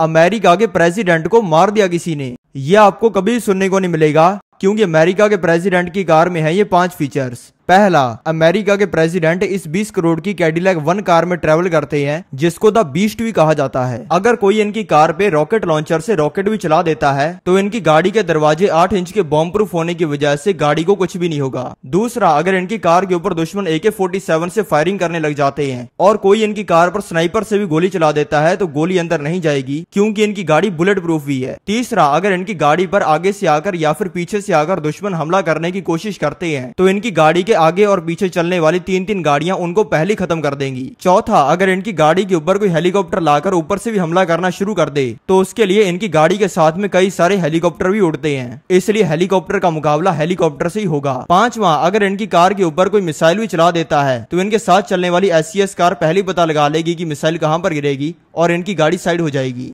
America के president को मार दिया किसी ने यह आपको कभी सुनने को नहीं मिलेगा क्योंकि अमेरिका के प्रेसिडेंट की कार में है ये पांच फीचर्स पहला अमेरिका के प्रेसिडेंट इस 20 करोड़ की कैडिलैक वन कार में ट्रेवल करते हैं जिसको द बीस्ट भी कहा जाता है अगर कोई इनकी कार पे रॉकेट लॉन्चर से रॉकेट भी चला देता है तो इनकी गाड़ी के दरवाजे आठ इंच के बॉम्ब प्रूफ होने की वजह से गाड़ी को कुछ भी नहीं होगा दूसरा अगर इनकी कार के ऊपर दुश्मन ए के फोर्टी सेवन से फायरिंग करने लग जाते हैं और कोई इनकी कार पर स्नाइपर से भी गोली चला देता है तो गोली अंदर नहीं जाएगी क्यूँकी इनकी गाड़ी बुलेट प्रूफ भी है तीसरा अगर इनकी गाड़ी पर आगे से आकर या फिर पीछे से आकर दुश्मन हमला करने की कोशिश करते हैं तो इनकी गाड़ी के आगे और पीछे चलने वाली तीन तीन गाड़ियां उनको पहले खत्म कर देंगी चौथा अगर इनकी गाड़ी के ऊपर कोई हेलीकॉप्टर लाकर ऊपर से भी हमला करना शुरू कर दे तो उसके लिए इनकी गाड़ी के साथ में कई सारे हेलीकॉप्टर भी उड़ते हैं इसलिए हेलीकॉप्टर का मुकाबला हेलीकॉप्टर से ही होगा पांचवा अगर इनकी कार के ऊपर कोई मिसाइल भी चला देता है तो इनके साथ चलने वाली एस कार पहले पता लगा लेगी की मिसाइल कहाँ पर गिरेगी और इनकी गाड़ी साइड हो जाएगी